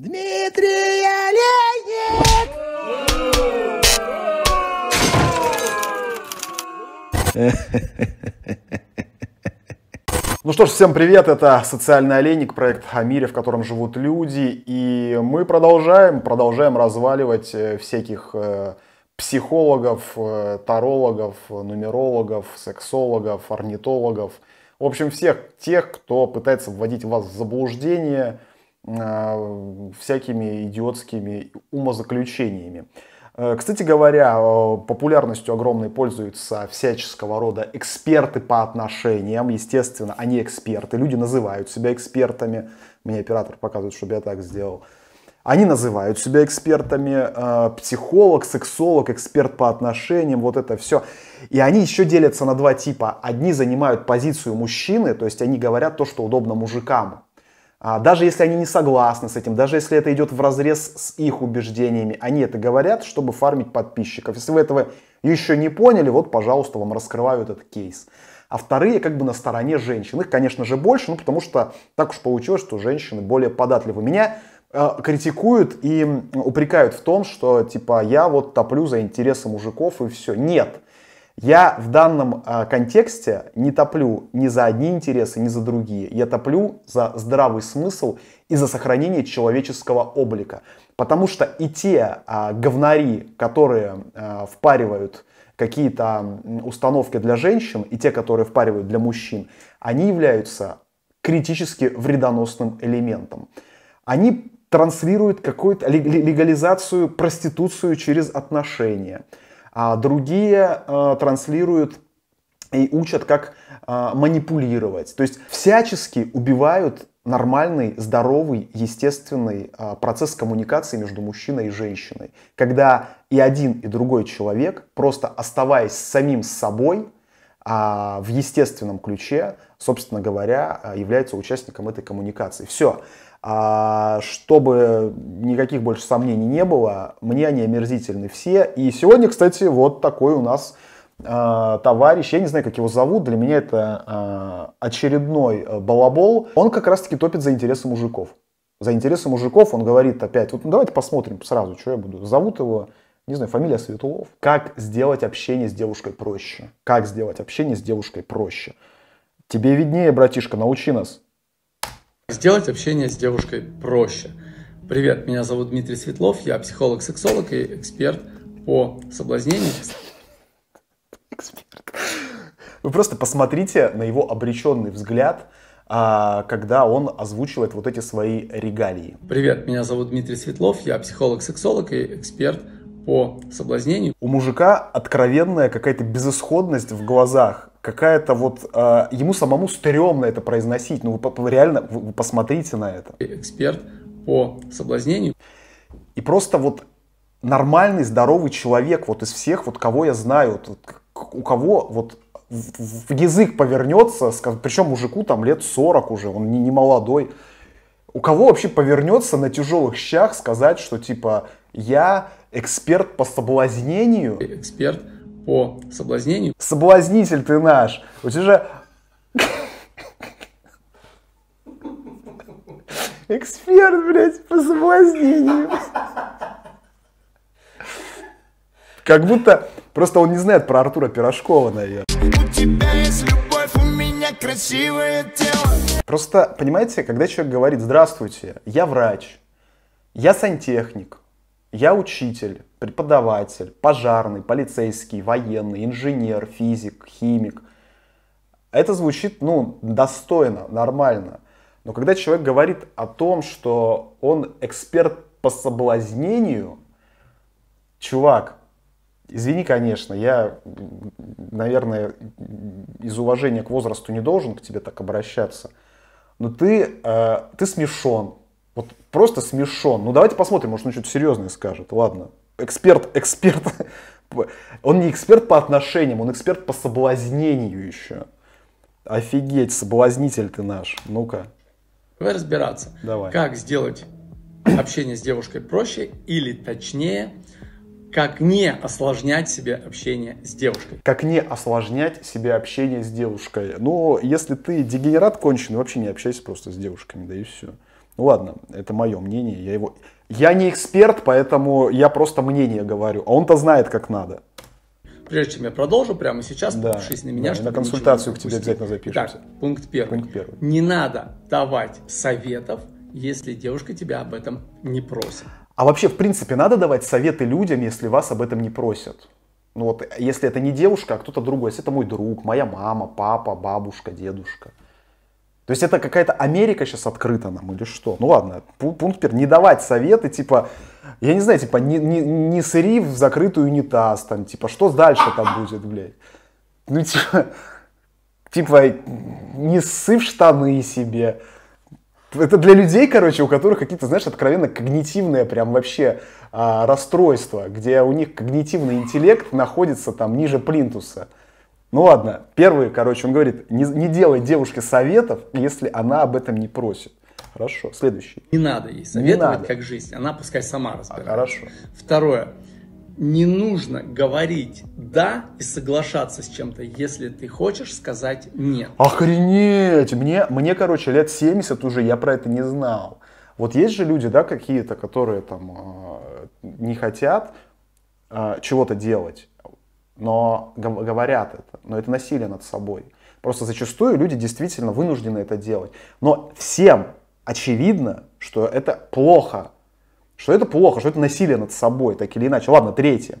Дмитрий Олейник! Ну что ж, всем привет, это «Социальный олейник», проект о мире, в котором живут люди, и мы продолжаем, продолжаем разваливать э, всяких э, психологов, э, тарологов, нумерологов, сексологов, орнитологов, в общем, всех тех, кто пытается вводить вас в заблуждение, Э, всякими идиотскими умозаключениями. Э, кстати говоря, э, популярностью огромной пользуются всяческого рода эксперты по отношениям. Естественно, они эксперты. Люди называют себя экспертами. Мне оператор показывает, чтобы я так сделал. Они называют себя экспертами, психолог, сексолог, эксперт по отношениям, вот это все. И они еще делятся на два типа. Одни занимают позицию мужчины, то есть они говорят то, что удобно мужикам. А, даже если они не согласны с этим, даже если это идет в разрез с их убеждениями, они это говорят, чтобы фармить подписчиков. Если вы этого еще не поняли, вот, пожалуйста, вам раскрываю этот кейс. А вторые как бы на стороне женщин. Их, конечно же, больше, ну потому что так уж получилось, что женщины более податливы. Меня э, критикуют и упрекают в том, что типа я вот топлю за интересы мужиков и все. Нет. Я в данном а, контексте не топлю ни за одни интересы, ни за другие. Я топлю за здравый смысл и за сохранение человеческого облика. Потому что и те а, говнари, которые а, впаривают какие-то установки для женщин, и те, которые впаривают для мужчин, они являются критически вредоносным элементом. Они транслируют какую-то легализацию, проституцию через отношения – а другие э, транслируют и учат, как э, манипулировать. То есть всячески убивают нормальный, здоровый, естественный э, процесс коммуникации между мужчиной и женщиной. Когда и один, и другой человек, просто оставаясь самим собой, а в естественном ключе, собственно говоря, э, является участником этой коммуникации. Все. А чтобы никаких больше сомнений не было, мне они омерзительны все. И сегодня, кстати, вот такой у нас э, товарищ, я не знаю, как его зовут, для меня это а, э, очередной балабол. Он как раз-таки топит за интересы мужиков. За интересы мужиков он говорит опять, вот ну, давайте посмотрим сразу, что я буду. Зовут его, не знаю, фамилия Светлов. Как сделать общение с девушкой проще? Как сделать общение с девушкой проще? Тебе виднее, братишка, научи нас. Сделать общение с девушкой проще. Привет, меня зовут Дмитрий Светлов, я психолог-сексолог и эксперт по соблазнению. Эксперт. Вы просто посмотрите на его обреченный взгляд, а, когда он озвучивает вот эти свои регалии. Привет, меня зовут Дмитрий Светлов, я психолог-сексолог и эксперт по соблазнению. У мужика откровенная какая-то безысходность в глазах какая-то вот э, ему самому стрёмно это произносить. Ну вы реально вы, вы посмотрите на это. Эксперт по соблазнению. И просто вот нормальный здоровый человек вот из всех вот кого я знаю, вот, у кого вот в, в язык повернется, причем мужику там лет 40 уже, он не, не молодой. У кого вообще повернется на тяжелых щах сказать, что типа я Эксперт по соблазнению? Эксперт по соблазнению. Соблазнитель ты наш. У тебя же... Эксперт, блядь, по соблазнению. Как будто просто он не знает про Артура Пирожкова, наверное. У тебя есть любовь, у меня красивое тело. Просто, понимаете, когда человек говорит «Здравствуйте, я врач, я сантехник, я учитель, преподаватель, пожарный, полицейский, военный, инженер, физик, химик. Это звучит, ну, достойно, нормально. Но когда человек говорит о том, что он эксперт по соблазнению, чувак, извини, конечно, я, наверное, из уважения к возрасту не должен к тебе так обращаться, но ты, э, ты смешон, вот просто смешон. Ну давайте посмотрим, может он что-то серьезное скажет. Ладно. Эксперт, эксперт. Он не эксперт по отношениям, он эксперт по соблазнению еще. Офигеть, соблазнитель ты наш. Ну-ка. Давай разбираться. Давай. Как сделать общение с девушкой проще или точнее, как не осложнять себе общение с девушкой. Как не осложнять себе общение с девушкой. Ну, если ты дегенерат конченый, вообще не общайся просто с девушками, да и все. Ну ладно, это мое мнение, я его... Я не эксперт, поэтому я просто мнение говорю, а он-то знает, как надо. Прежде чем я продолжу, прямо сейчас, да, подпишись на меня, да, чтобы на консультацию к тебе обязательно запишемся. Итак, пункт первый. пункт первый. Не надо давать советов, если девушка тебя об этом не просит. А вообще, в принципе, надо давать советы людям, если вас об этом не просят. Ну вот, если это не девушка, а кто-то другой, если это мой друг, моя мама, папа, бабушка, дедушка – то есть это какая-то Америка сейчас открыта нам или что? Ну ладно, пункт первый. Не давать советы, типа, я не знаю, типа, не, не, не сыри в закрытую унитаз, там, типа, что дальше там будет, блядь? Ну, типа, типа, не ссы в штаны себе. Это для людей, короче, у которых какие-то, знаешь, откровенно когнитивные прям вообще а, расстройства, где у них когнитивный интеллект находится там ниже плинтуса. Ну ладно, первый, короче, он говорит, не, не делай девушке советов, если она об этом не просит. Хорошо, следующий. Не надо ей советовать, не надо. как жизнь, она пускай сама а, разбирается. А, хорошо. Второе. Не нужно говорить «да» и соглашаться с чем-то, если ты хочешь сказать «нет». Охренеть! Мне, мне, короче, лет 70 уже, я про это не знал. Вот есть же люди, да, какие-то, которые там а, не хотят а, чего-то делать но говорят это, но это насилие над собой. Просто зачастую люди действительно вынуждены это делать. Но всем очевидно, что это плохо. Что это плохо, что это насилие над собой, так или иначе. Ладно, третье.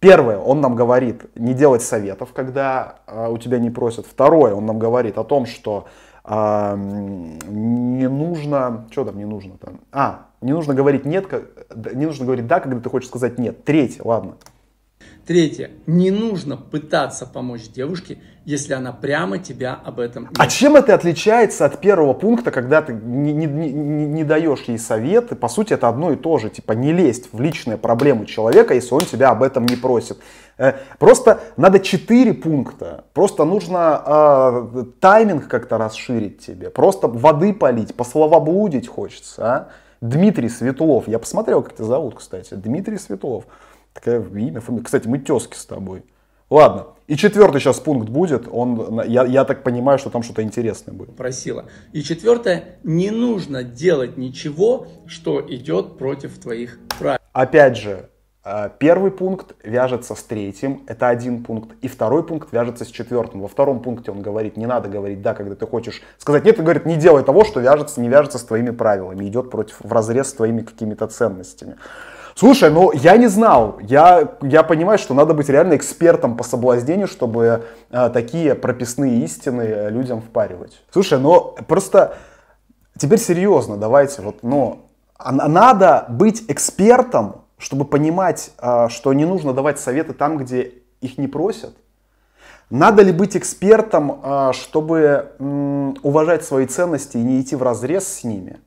Первое, он нам говорит не делать советов, когда э, у тебя не просят. Второе, он нам говорит о том, что э, не нужно, что там не нужно там, а, не нужно говорить нет, как, не нужно говорить да, когда ты хочешь сказать нет. Третье, ладно. Третье. Не нужно пытаться помочь девушке, если она прямо тебя об этом... А чем это отличается от первого пункта, когда ты не, не, не, не даешь ей советы? По сути, это одно и то же. Типа не лезть в личные проблемы человека, если он тебя об этом не просит. Э, просто надо четыре пункта. Просто нужно э, тайминг как-то расширить тебе. Просто воды полить, пословоблудить хочется. А? Дмитрий Светлов. Я посмотрел, как тебя зовут, кстати. Дмитрий Светлов. Такая имя, фамилия. Кстати, мы тески с тобой. Ладно. И четвертый сейчас пункт будет. Он, я, я так понимаю, что там что-то интересное будет. Просила. И четвертое. Не нужно делать ничего, что идет против твоих правил. Опять же, э, Первый пункт вяжется с третьим, это один пункт, и второй пункт вяжется с четвертым. Во втором пункте он говорит, не надо говорить «да», когда ты хочешь сказать «нет», он говорит, не делай того, что вяжется, не вяжется с твоими правилами, идет против, в разрез с твоими какими-то ценностями. Слушай, ну я не знал. Я, я понимаю, что надо быть реально экспертом по соблазнению, чтобы э, такие прописные истины э, людям впаривать. Слушай, ну просто теперь серьезно, давайте вот, ну, а, а, надо быть экспертом, чтобы понимать, э, что не нужно давать советы там, где их не просят. Надо ли быть экспертом, э, чтобы э, уважать свои ценности и не идти в разрез с ними?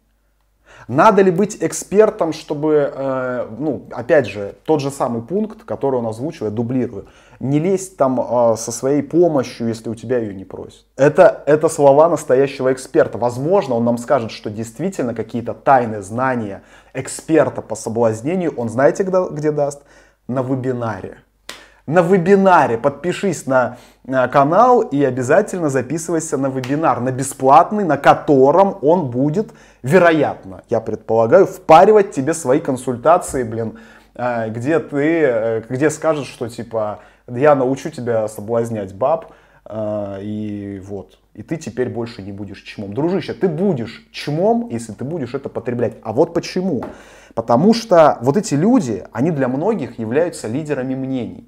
Надо ли быть экспертом, чтобы, э, ну, опять же, тот же самый пункт, который он озвучил, я дублирую, не лезть там э, со своей помощью, если у тебя ее не просят. Это, это слова настоящего эксперта. Возможно, он нам скажет, что действительно какие-то тайные знания эксперта по соблазнению он знаете где, где даст? На вебинаре на вебинаре. Подпишись на канал и обязательно записывайся на вебинар, на бесплатный, на котором он будет, вероятно, я предполагаю, впаривать тебе свои консультации, блин, э, где ты, э, где скажет, что типа, я научу тебя соблазнять баб, э, и вот, и ты теперь больше не будешь чмом. Дружище, ты будешь чмом, если ты будешь это потреблять. А вот почему? Потому что вот эти люди, они для многих являются лидерами мнений.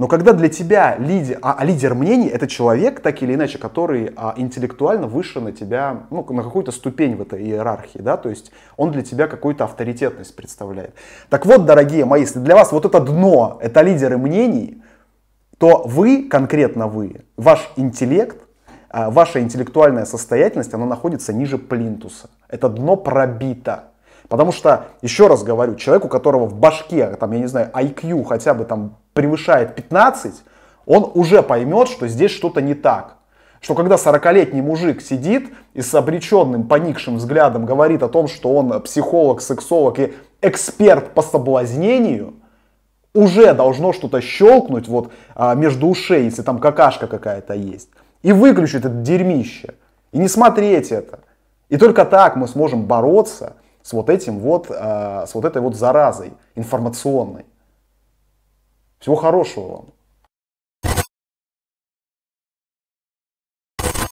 Но когда для тебя лидер, а, а лидер мнений это человек, так или иначе, который а, интеллектуально выше на тебя, ну, на какую-то ступень в этой иерархии, да, то есть он для тебя какую-то авторитетность представляет. Так вот, дорогие мои, если для вас вот это дно, это лидеры мнений, то вы, конкретно вы, ваш интеллект, а, ваша интеллектуальная состоятельность, она находится ниже плинтуса. Это дно пробито. Потому что, еще раз говорю, человек, у которого в башке, там, я не знаю, IQ хотя бы там превышает 15, он уже поймет, что здесь что-то не так. Что когда 40-летний мужик сидит и с обреченным, поникшим взглядом говорит о том, что он психолог, сексолог и эксперт по соблазнению, уже должно что-то щелкнуть вот а, между ушей, если там какашка какая-то есть. И выключить это дерьмище. И не смотреть это. И только так мы сможем бороться с вот этим вот, а, с вот этой вот заразой информационной. Всего хорошего вам.